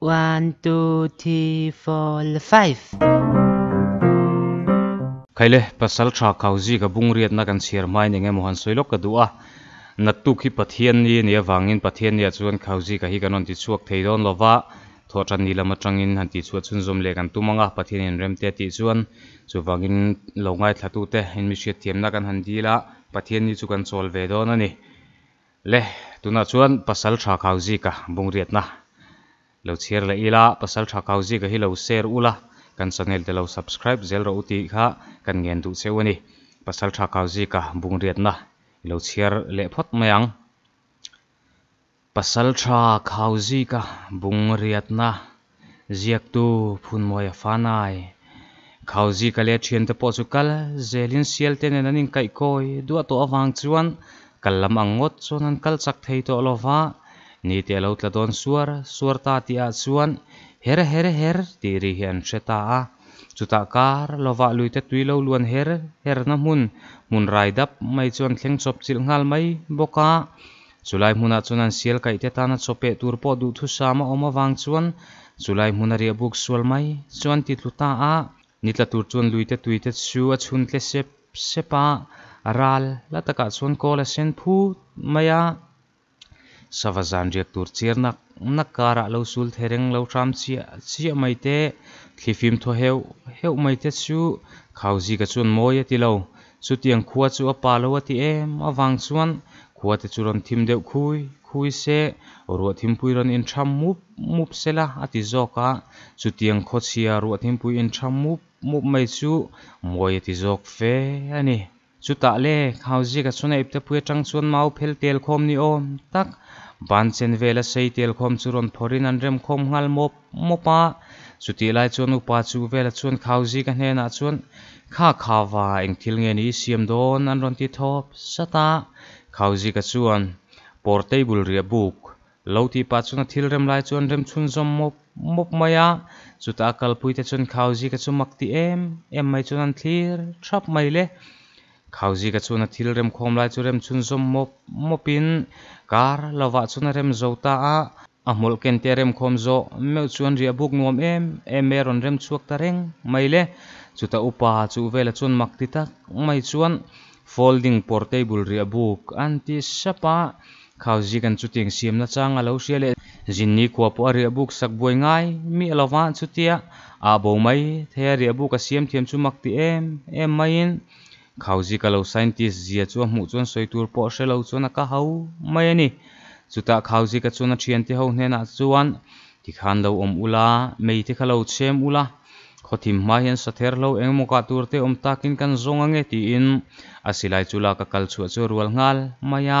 One, two, three, four, five. Kaile pasal tra kauzi ka bung riat na kan siar mai nge mohan soilok ka dua. Natu ki pathian ni ne wangin pathian ya chuan kauzi ka hi kanon ti chuak theidon lova. Tho chan ni lama changin han ti chuat chun zum le kan tumanga pathian in remte ti chuan chu wangin longai thatu te in mi she thiam na kan han dila pathian ni chu kan chol ve don ani. Le tuna chuan pasal tra kauzi ka bung riet na lo chiar la ila pasal tha kau ji ka hi lo share ula kan channel te lo subscribe zel ro ti kha kan ngen du chewani pasal tha kau ji ka bung riat na lo chiar le phot mayang pasal tha kau ji ka bung riat na ziak tu phun moi fanai khau ji ka le thian te po chu kal zelin sial te nen anin kai koi dua to awang chuan kalam angot chuan an kal chak thei to lova niti alo tla don suar suar ta ti a chuan her her her ti ri hian hreta a chuta kar lova luite tui lo luan her her na mun mun rai dap mai chuan thleng chop chil ngal mai boka chulai hmuna chuan an sial kai te tana chope tur po du thu sama oma wang chuan chulai hmuna ri buk sual mai chuan ti tluta a nitla tur chuan luite tuite chu a chhun tle sep sepa aral lataka chuan kola sen phu maya savazan riak tur chir nak nak kara lo sul thereng lo tram chi chi mai te thlifim tho heu heu mai te chu khauji ka chun moi ti lo chu tiang khuwa chu a pa lo ti em awang chuan khuwa te chu ron thim deuh khui khui se ruwa thim pui ron in tham mup mup sela ati zoka chu tiang kho chia ruwa thim pui in tham mup mup mai chu moi ti zok fe ani chu ta le khauji ka chuna ipte pui tang chuan mau phel tel khom ni om tak ban chen vela sei tel khom churon phorin an rem khom ngal mop mopa chuti lai chuan upa chu vela chuan khauji ka hne na chuan kha kha wa eng thil nge ni siam don an ron ti thop sata khauji ka chuan portable ria book lo ti pa chuan thil rem lai chuan rem chhun zom mop mop maya chuta kal pui te chuan khauji ka chu makti em em mai chuan an thlir thap mai le khawji ka chuna thil rem khom lai chu rem chun som mop mopin kar lawa chuna rem zota a a mul ken te rem khom zo meu chuan ria buk nuam em em eron rem chuak ta reng mai le ta upa chu vela chun mak ti tak mai chuan folding portable ria buk anti sapa khawji kan chu ting siam na chang a lo sia le jin ni kwa po ria buk sak boi ngai mi lawa chu tia a bo mai the ria buk a siam thiam chu mak ti em em mai in khawji ka lo scientist zia chu hmu chuan soitur pawh hre lo chuan a ka ho mai ani chuta khawji ka chuan a thian te ho hnenah chuan tikhan lo om ula mei te kha lo chem ula khothim hma hian sather lo engemaw ka tur te awm takin kan zawng ange tiin a silai chula ka kal chhuah chu rual ngal maia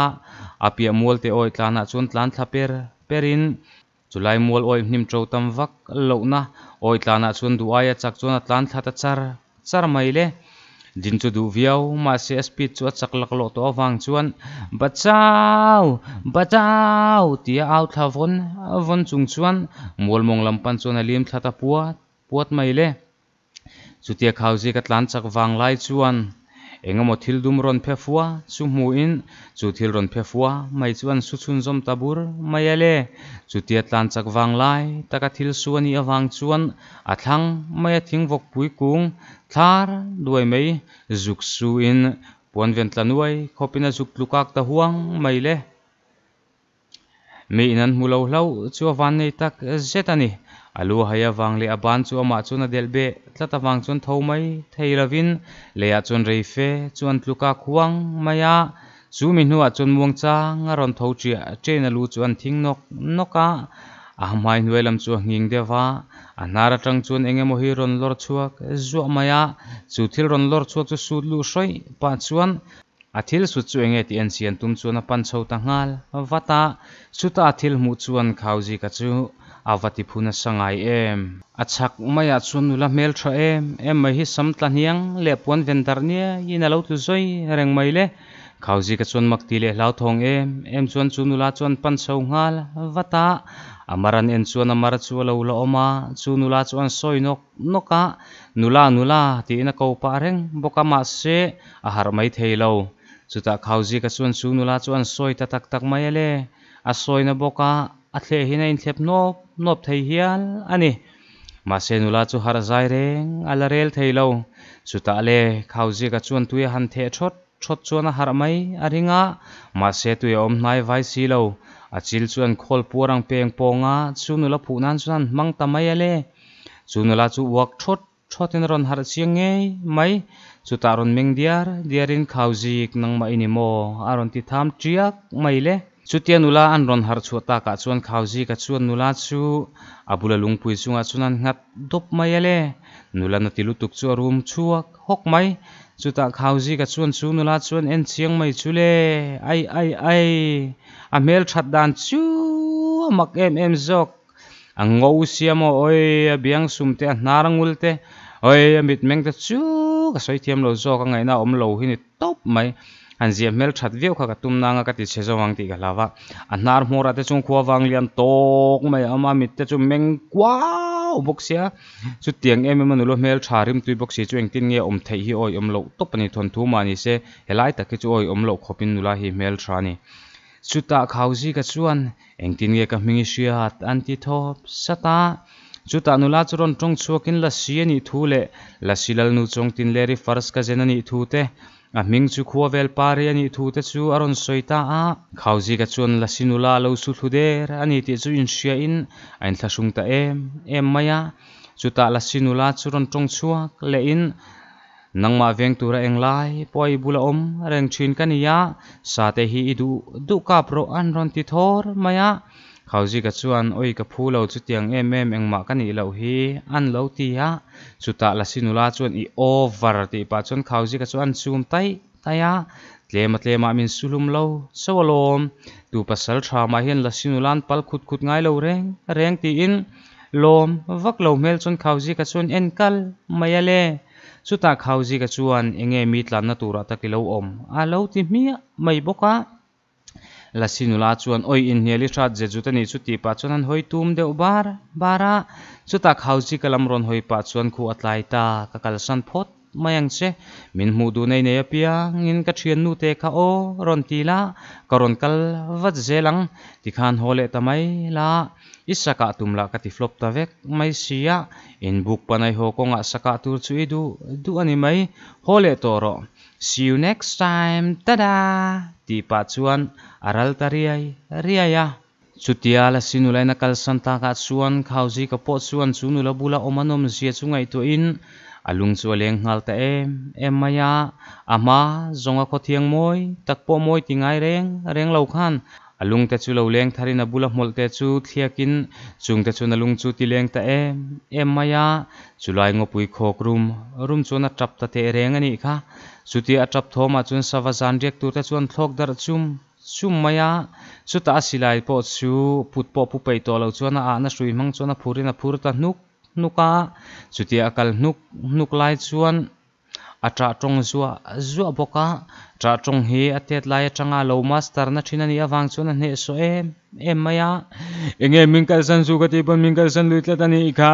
a piah mual te oi tlanah chuan tlan thlaper perin chulai mual oi hnim to tam vak lo na oi tlanah chuan duaia chak chuan a tlan thlat a char char mai le din chu du viau ma se speed chu chak lak lo to awang chuan bachao bachao tia out tha von von chung chuan mol mong lampan chuan alim thata pua puat mai le chutia khau ji ka tlan chak wang lai chuan engemaw thil dum ron phe fua chu hmuin chu thil ron phe fua mai chuan su chun zom tabur mai ale chu tia tlan chak wang lai taka thil su ani awang chuan a thlang mai a thing vok pui kung thar duai mai zuk su in puan ven tlanuai khopina zuk lukak ta huang mai le mi inan hmulo lau chu van nei tak zet ani alu haya wang le aban chu ama chu na delbe tlata wang chon thomai theilavin leya chon reife chuan tluka khuang maya chu mi hnu a chon muang cha nga ron tho chi train alu chuan thing nok noka a mai nuelam chu nging dewa anara tang chun engemaw hi ron lor chuak zuah maya chu thil ron lor chuak chu sut lu hroi pa chuan athil su chu enge ti an sian tum chuan a pan chho ta ngal vata chuta athil mu chuan khauji ka chu avati phuna sangai em achak mai a chun nula mel tha em em mai hi sam tla hiang le puan vendar nia in alo tu zoi reng mai le khawji ka chun mak le hlau thong em em chuan chu nula chuan pan chho ngal vata amaran en chuan amara chu lo la oma chu nula chuan soi nok noka nula nula ti na ko pa reng boka ma se a har mai theilo chuta khawji ka chuan chu nula chuan soi ta tak tak mai le a soi na boka a thle hina in thlep nop nộp thầy hial ani mà sen ula chu har zai reng ala à rel thei lâu, chu ta le khauji ka chuan tui han the thot thot chuan a har à mai mà ringa ma ông tui vay nai vai si lo a à chil chuan khol puarang peng ponga chu nula phu nan chuan mang ta mai ale chu nula chu wak thot thotin ron har chiang nge mai chu ta ron meng diar diarin khauji nang ma anh aron ti tham triak mai le chutia nula an ron har chuata ka chuan khauji ka chuan nula chu abula lungpui chunga chuan ngat dop mai ale nula na tilu tuk chu room chuak hok mai chuta khauji ka chuan chu nula chuan en chiang mai chu le ai ai ai a mel that dan chu mak em em zok a ngou siamo oi a biang sumte a hnarangulte oi a mit meng te chu ka soi thiam lo zok a ngaina om lo hi ni top mai an zia mel that veu kha ka tum na nga ka ti che zawang ti galawa an nar hmor ate chung khuwa wang lian tok mai ama mit te chu meng kwa boxia chu tiang em em anulo mel tharim tui boxi chu tin nge om thei hi oi om lo top ani thon thu mani se helai tak chu oi om lo khopin nula hi mel thrani chuta khauzi ka chuan engtin nge ka mingi sia anti thop sata chuta nula churon tong chuakin la si ani thu le la silal nu chong tin leri faras ka zen ani thu te a ming chu khua vel pare ani thu te chu aron soita a khauji ka chuan la sinula lo su thu der ani ti chu in sia in ain thla sung ta em em maya chuta la sinula churon tong chuak le in nangma veng tura englai poi bula om reng thin kania sa te hi idu du ka pro an ron ti thor maya khawji ka chuyện, ôi ka phu lo chút tiếng em em engmah ka nih lo hi an lo Chút a là la sinula chuyện i over thì chuyện ti pa chuan khawji tay, chuan chum tai tai a tlema tlema min lâu, lo sawalom tu pasal tha ma hian la sinulan pal khut khut ngai lo reng reng ti in lom vak lo mel chuan khawji ka chuan en kal maya le chuta khawji ka chuan enge mi tlan na tura takilo om lâu lo ti mày bốc boka là la sinula chuan anh in anh that jeju te ni chu ti pa chuan an hoi tum deuh bar bara cho chu tak hauji kalam ron hoi pa chuan khu atlai ta ka kal san phot mayang che min hmu du nei nei apia ngin ka thian nu te kha o ron ti la ka ron kal wat zelang ti khan hole tamai la isaka tumla ka cái flop ta vek mai sia in buk panai ho ko nga saka tur chu idu du anh ani mai hole toro See you next time. Tada! Ti pa chuan aral ta riai riaya. Chutia la sinulai na kalsan ta ka chuan khauji ka po chuan chu nu la bula omanom zia chungai to in alung chu leng ngal ta em em maya ama zonga ko thiang moi takpo moi tingai reng reng lo alung te chu lo leng tharin mol te chu thiakin chung te chu na lung chu leng ta em em maya chulai ngopui khok rum rum chu na ta te reng ani kha chuti atap thoma chun savazan riak tur te chuan thlok dar chum chum maya chuta silai po chu put po pu pei to lo chuan a na hrui mang chuan a phurin a phur ta hnuk nuka chuti akal hnuk hnuk lai chuan atra tong zua zua boka tra tong hi atet lai atanga lo master na thina ni awang chuan hne so em em maya enge mingkal san zu ka ti bon mingkal san luitla tani kha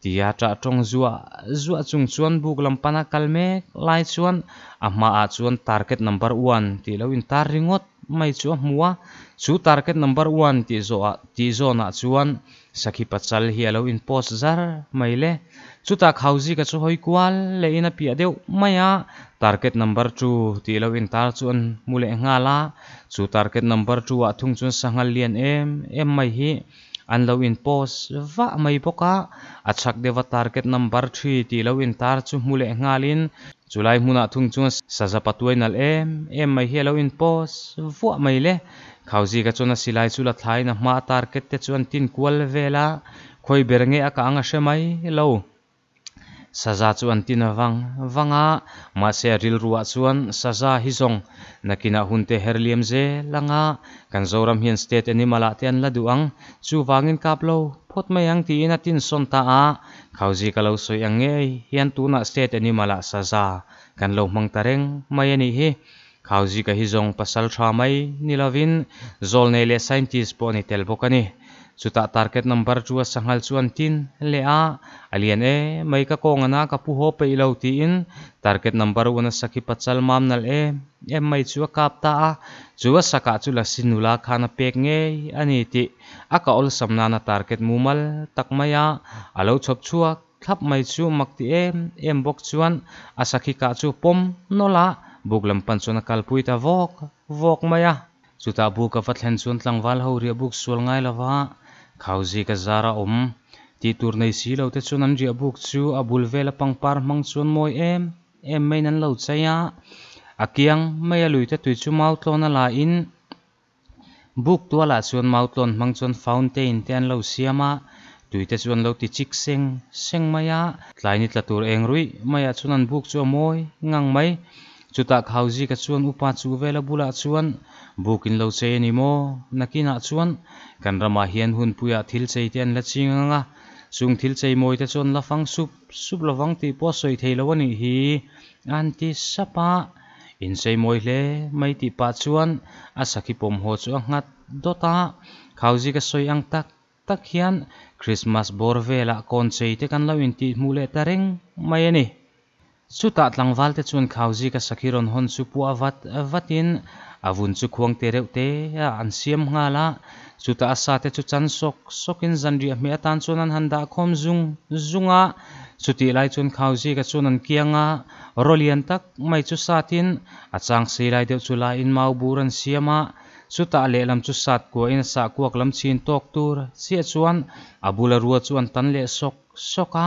tia ata tong zua zua chung chuan buk lampana kalme lai chuan a a chuan target number 1 ti lawin tar ringot mai chu mua chu target number 1 ti zo a ti zone a chuan sakhi pachal hi alo in post zar mai le chu tak hauji ka chu hoi kwal le ina pia deu a target number 2 ti lawin tar chuan mule ngala chu target number 2 a thung chuan sangal lian em em mai hi an lo in post va mai boka achak dewa target number 3 ti lo in tar chu mule ngalin chulai hmuna ah thung chu saza patuinal em em mai hi lo in post vuah mai le khauji ka chuna silai chu la thlai na ma target te chuan tin kual vela khoi berenge aka anga she mai lo saza chu Tina tin awang wanga ma se ril ruah chuan saza hisong, nakina hunte herliam ze langa kan zoram hian state animal ah laduang an la duang chu wangin kap phot ti son ta a khauji kalau soi ang nge hian tuna state animal saza kan lo mang tareng mayani ani hi khauji ka hi pasal tha nilavin nilovin zolne le scientist po ni Suta target number chu sanghal chuan tin Lea a alian e mai ka kong ana ka puho pe lo target number 1 sakipat sakhi pachal mam nal e em mai chu kapta a chu saka chu sinula khana pek nge ani ti a ol samna na target mumal tak maya alo chop chua kap mai chu makti em em bok chuan a ka chu pom nola buglam panchona kalpuita vok vok maya chuta bu ka fathen chuan tlangwal buk sual ngai khawzi ka zara om ti tur nei si lo te chun an ria buk chu a bul vela pangpar mang chuan mawi em em main nan lo chaya ah. a kiang mai a lui te tui chu mau tlon a la in buk tua la chuan mau tlon mang chuan fountain te an lo a ah. tui te chuan lo ti chik seng seng maya ah. tlai ni tla tur eng rui maya chuan an buk chu mawi ngang mai chutak hauji ka chuan upa chu vela bula chuan bukin lo che ni mo nakina ah chuan kan rama hian hun puya thil chei ten la nga sung thil chei moi te chuan la fang sup sup phang ti po soi la wani hi anti sapa in sei moi le mai ti pa chuan asaki pom ho chu ngat dota khauji ka soi ang tak tak hian christmas bor vela kon chei te kan lo in ti mu le tareng mai ani su ta tlang wal te chuan khauji ka sakiron hon su pu avat avatin eh, avun chu khuang te reuh te an siam nga la chu ta asa te chu chan sok sokin zanri a me atan chuan an handa khom zung zunga chuti lai chun khauji ka chun an kianga rolian tak mai chu satin achang sei lai deuh chu la in mau buran siama chuta le lam chu sat ko in sa kuak lam chin tok tur sia chuan abula rua chuan tan le sok soka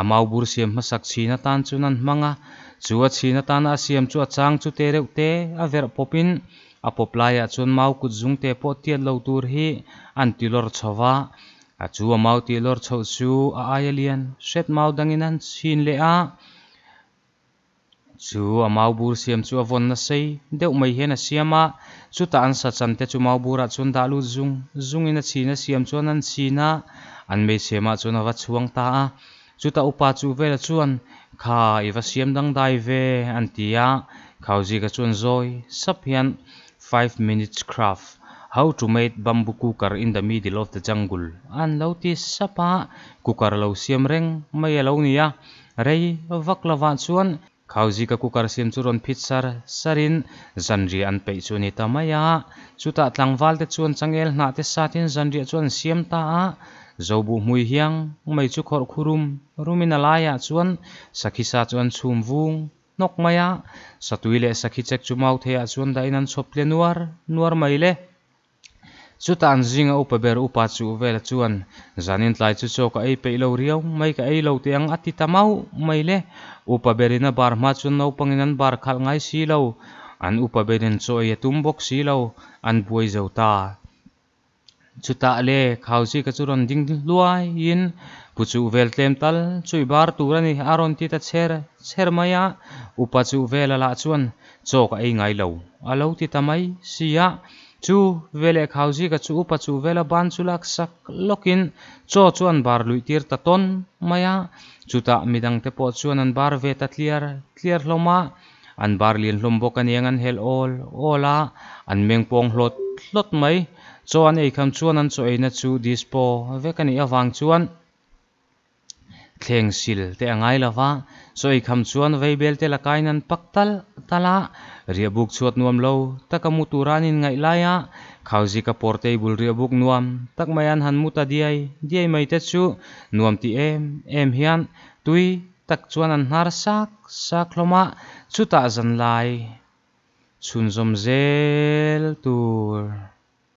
amau bur siam masak china tan chunan manga chu a china tan a siam chu a chang chu te reuh te a ver popin a poplai a chun mau kut zung te po tian lo tur hi an tilor chowa a chu a mau tilor chho chu a ai alian mau dangin an chin le a chu a mau bur siam chu a von na sei deuh mai hian a siam a chu ta an sa cham te chu mau bur a chun dalu zung zung in a china siam chuan an china an mei sema chuan ava chuang ta a ta upa chu vela chuan kha iwa siam dang dai ve an tia khauji ka chuan zoi sap hian 5 minutes craft how to make bamboo cooker in the middle of the jungle an lo ti sapa cooker lo siam reng mai lo nia rei vak lawa chuan khauji ka cooker siam chu ron phit sar sarin zanri an pei chu ni ta maya chuta tlangwal te chuan changel hna te satin zanri chuan siam ta a zobu mui hiang mai chu khor khurum rumin alaya chuan sa chuan chhum vung nok maya satui sa sakhi chek chu mau thea chuan da inan chople nuar nuar mai le chu tan jing a upa ber upa chu vel chuan zanin tlai chu chok ei pe lo riêu, mai ka ei lo te ang ati tamau mai le upa berina bar ma chu no panginan bar khal ngai si lo an upa berin choi tum bok si lo an buai zo ta chuta le khauji ka churon ding luai in puchu vel tlem tal chui bar turani aron ti ta chher chher maya upachu vel ala chuan chok ei ngai lo alo ti tamai sia chu vele khauji ka chu upachu vela ban chulak sak lokin cho chuan bar lui tir ta ton maya chuta midang te po chuan an bar ve ta clear clear hloma an bar lin hlom bok aniang an hel ol ola an mengpong hlot lot mai chuan ei kham chuan an chaw eina chu dispo vek ani awang chuan thleng sil te angai à lova so ei kham chuan veibel te lakain an paktal tala riabuk chuat nuam lo takamu turanin ngai laia khauzi ka portable riabuk nuam tak mai an han muta diai diai mai te chu nuam ti em em hian tui tak chuan an har sak sak hloma chuta zan lai Sunsom Zel Tour.